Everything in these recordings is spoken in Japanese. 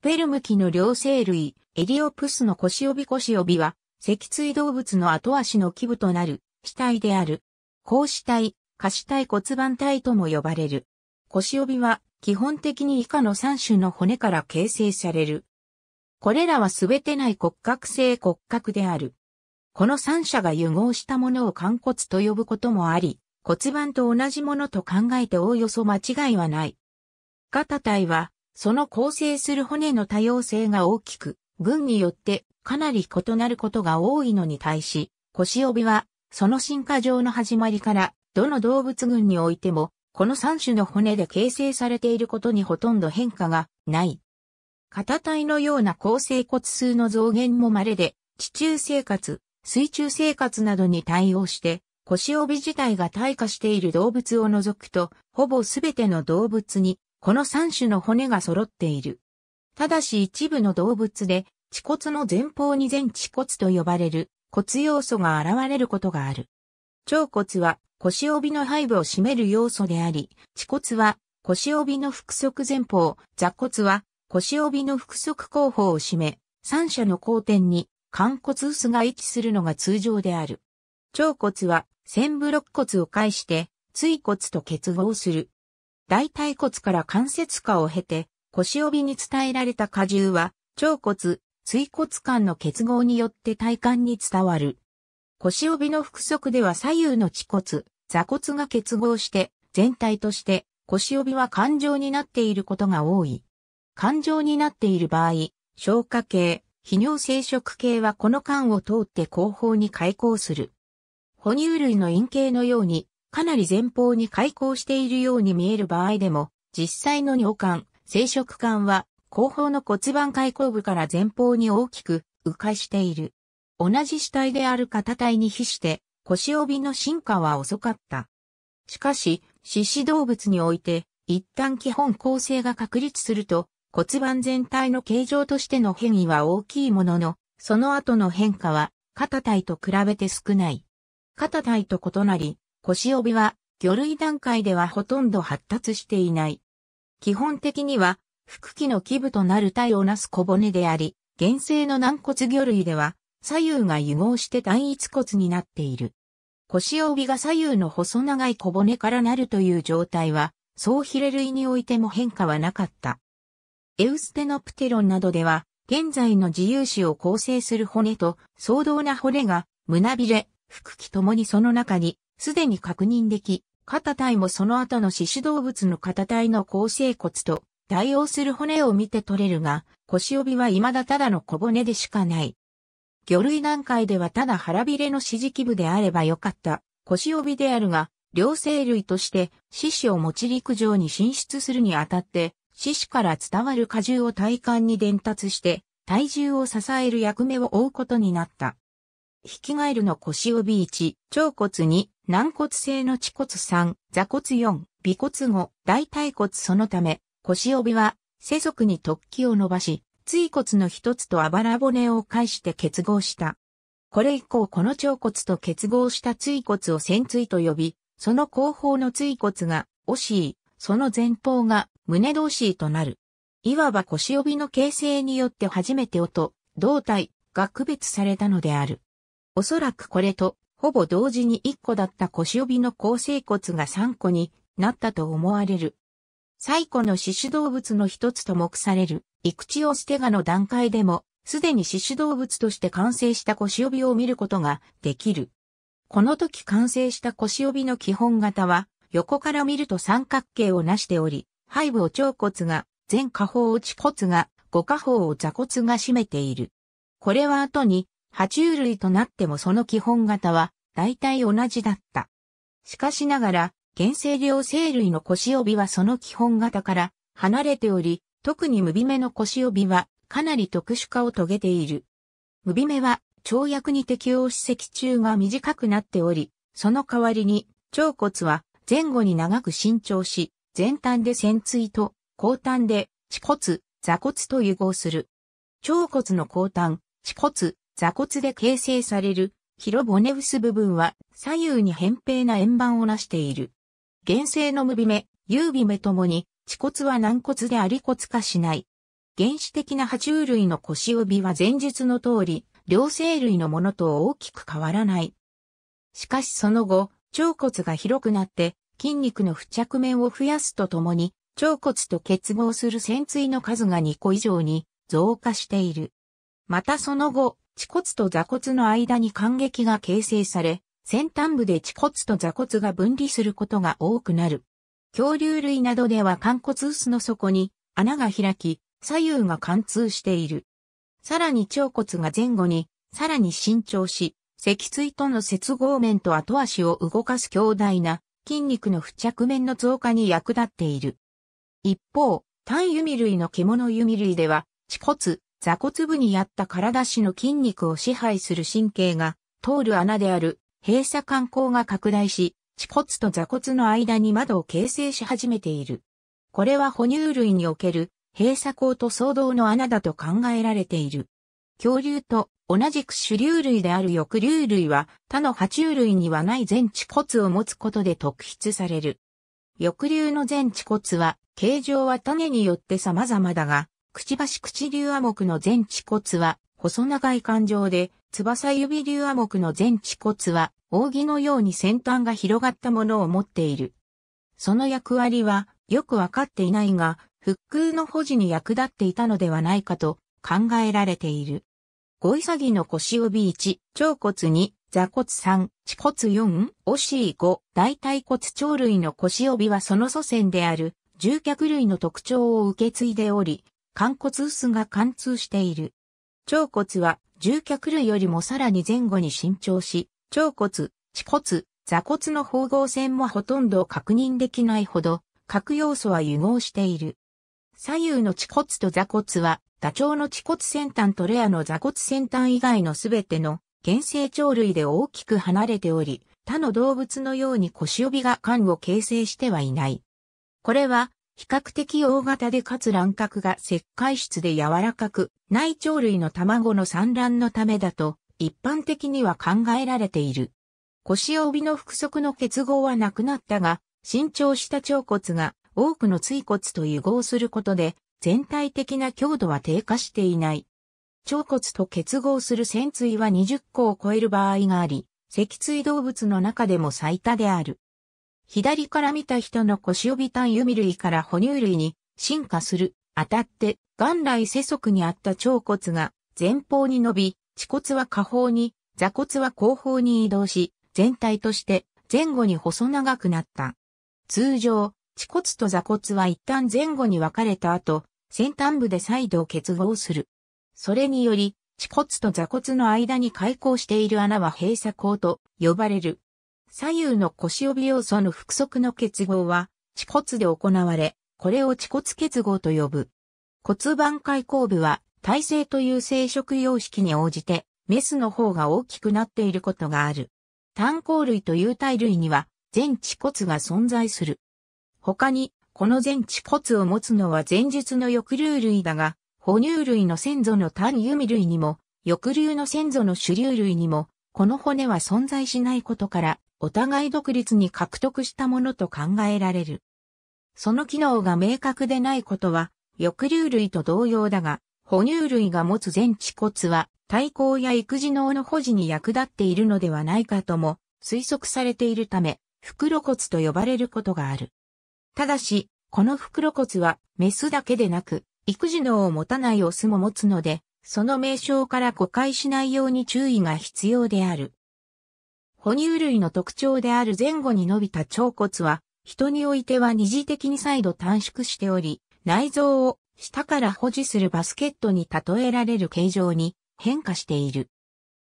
ペルム紀の両生類、エリオプスの腰帯腰帯は、脊椎動物の後足の基部となる、死体である。甲子体、下肢体骨盤体とも呼ばれる。腰帯は、基本的に以下の3種の骨から形成される。これらはすべてい骨格性骨格である。この三者が融合したものを肝骨と呼ぶこともあり、骨盤と同じものと考えておおよそ間違いはない。肩体は、その構成する骨の多様性が大きく、群によってかなり異なることが多いのに対し、腰帯は、その進化上の始まりから、どの動物群においても、この3種の骨で形成されていることにほとんど変化がない。肩体のような構成骨数の増減も稀で、地中生活、水中生活などに対応して、腰帯自体が退化している動物を除くと、ほぼすべての動物にこの3種の骨が揃っている。ただし一部の動物で、恥骨の前方に全恥骨と呼ばれる骨要素が現れることがある。腸骨は腰帯の背部を占める要素であり、恥骨は腰帯の腹側前方、座骨は腰帯の腹側後方を占め、三者の交点に肝骨薄が位置するのが通常である。腸骨は、線ブロッ骨を介して、椎骨と結合する。大腿骨から関節下を経て、腰帯に伝えられた荷重は、腸骨、椎骨間の結合によって体幹に伝わる。腰帯の腹側では左右の恥骨、座骨が結合して、全体として腰帯は感情になっていることが多い。感情になっている場合、消化系、泌尿生殖系はこの間を通って後方に開口する。哺乳類の陰茎のようにかなり前方に開口しているように見える場合でも、実際の尿管、生殖管は、後方の骨盤開口部から前方に大きく、迂回している。同じ死体である肩体に比して、腰帯の進化は遅かった。しかし、獅子動物において、一旦基本構成が確立すると、骨盤全体の形状としての変異は大きいものの、その後の変化は、肩体と比べて少ない。肩体と異なり、腰帯は、魚類段階ではほとんど発達していない。基本的には、腹器の基部となる体をなす小骨であり、原生の軟骨魚類では、左右が融合して単一骨になっている。腰帯が左右の細長い小骨からなるという状態は、総ヒレ類においても変化はなかった。エウステノプテロンなどでは、現在の自由子を構成する骨と、相当な骨が、胸びれ、腹器ともにその中にすでに確認でき、肩体もその後の四子動物の肩体の構成骨と対応する骨を見て取れるが、腰帯は未だただの小骨でしかない。魚類段階ではただ腹びれの支持器部であればよかった。腰帯であるが、両生類として獅子を持ち陸上に進出するにあたって、獅子から伝わる荷重を体幹に伝達して、体重を支える役目を負うことになった。ヒキガエルの腰帯1、腸骨2、軟骨性の恥骨3、座骨4、尾骨5、大腿骨そのため、腰帯は、世俗に突起を伸ばし、椎骨の一つとあばら骨を介して結合した。これ以降この腸骨と結合した椎骨を仙椎と呼び、その後方の椎骨が、惜しい、その前方が、胸同士となる。いわば腰帯の形成によって初めて音、胴体、が区別されたのである。おそらくこれと、ほぼ同時に1個だった腰帯の構成骨が3個になったと思われる。最古の四種動物の一つと目される、イクチオステガの段階でも、すでに獅種動物として完成した腰帯を見ることができる。この時完成した腰帯の基本型は、横から見ると三角形をなしており、背部を腸骨が、全下方を地骨が、五下方を座骨が占めている。これは後に爬虫類となってもその基本型は大体同じだった。しかしながら、原生両生類の腰帯はその基本型から離れており、特にムビメの腰帯はかなり特殊化を遂げている。ムビメは跳躍に適応し脊柱が短くなっており、その代わりに腸骨は前後に長く伸長し、前端で潜椎と後端で恥骨、座骨と融合する。腸骨の後端、恥骨、座骨で形成される広骨ス部分は左右に扁平な円盤をなしている。原生の無び目、有び目ともに、恥骨は軟骨であり骨化しない。原始的な爬虫類の腰帯は前述の通り、両生類のものと大きく変わらない。しかしその後、腸骨が広くなって筋肉の付着面を増やすとともに、腸骨と結合する潜椎の数が2個以上に増加している。またその後、恥骨と座骨の間に間隙が形成され、先端部で恥骨と座骨が分離することが多くなる。恐竜類などでは肝骨臼の底に穴が開き、左右が貫通している。さらに腸骨が前後に、さらに伸長し、脊椎との接合面と後足を動かす強大な筋肉の付着面の増加に役立っている。一方、単弓類の獣弓類では、恥骨、座骨部にあった体しの筋肉を支配する神経が通る穴である閉鎖管孔が拡大し、恥骨と座骨の間に窓を形成し始めている。これは哺乳類における閉鎖孔と相動の穴だと考えられている。恐竜と同じく主流類である翼竜類は他の爬虫類にはない全地骨を持つことで特筆される。翼竜の全地骨は形状は種によって様々だが、くちばし口竜亜目の前恥骨は、細長い感情で、翼指竜亜目の前恥骨は、扇のように先端が広がったものを持っている。その役割は、よくわかっていないが、腹空の保持に役立っていたのではないかと考えられている。ゴイサギの腰帯1、腸骨2、座骨3、恥骨4、おしい5、大腿骨鳥類の腰帯はその祖先である、獣脚類の特徴を受け継いでおり、肝骨臼が貫通している。腸骨は獣脚類よりもさらに前後に伸長し、腸骨、恥骨、座骨の縫合線もほとんど確認できないほど、各要素は融合している。左右の恥骨と座骨は、ダチョウの恥骨先端とレアの座骨先端以外のすべての原生鳥類で大きく離れており、他の動物のように腰帯が管を形成してはいない。これは比較的大型でかつ卵殻が石灰質で柔らかく、内鳥類の卵の産卵のためだと、一般的には考えられている。腰帯の腹側の結合はなくなったが、伸長した腸骨が多くの椎骨と融合することで、全体的な強度は低下していない。腸骨と結合する潜椎は20個を超える場合があり、脊椎動物の中でも最多である。左から見た人の腰帯単油味類から哺乳類に進化する。当たって、元来世足にあった腸骨が前方に伸び、恥骨は下方に、座骨は後方に移動し、全体として前後に細長くなった。通常、恥骨と座骨は一旦前後に分かれた後、先端部で再度結合する。それにより、恥骨と座骨の間に開口している穴は閉鎖口と呼ばれる。左右の腰帯要素の複足の結合は、恥骨で行われ、これを恥骨結合と呼ぶ。骨盤開口部は、体勢という生殖様式に応じて、メスの方が大きくなっていることがある。単行類という体類には、全恥骨が存在する。他に、この全恥骨を持つのは前述の翼竜類だが、哺乳類の先祖の単弓類にも、翼竜の先祖の主竜類にも、この骨は存在しないことから、お互い独立に獲得したものと考えられる。その機能が明確でないことは、翼竜類と同様だが、哺乳類が持つ全地骨は、体高や育児脳の保持に役立っているのではないかとも推測されているため、袋骨と呼ばれることがある。ただし、この袋骨はメスだけでなく、育児脳を持たないオスも持つので、その名称から誤解しないように注意が必要である。哺乳類の特徴である前後に伸びた腸骨は、人においては二次的に再度短縮しており、内臓を下から保持するバスケットに例えられる形状に変化している。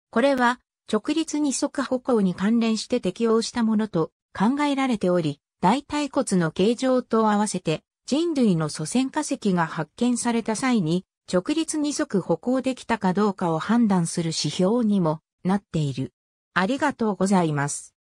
これは直立二足歩行に関連して適応したものと考えられており、大腿骨の形状と合わせて人類の祖先化石が発見された際に直立二足歩行できたかどうかを判断する指標にもなっている。ありがとうございます。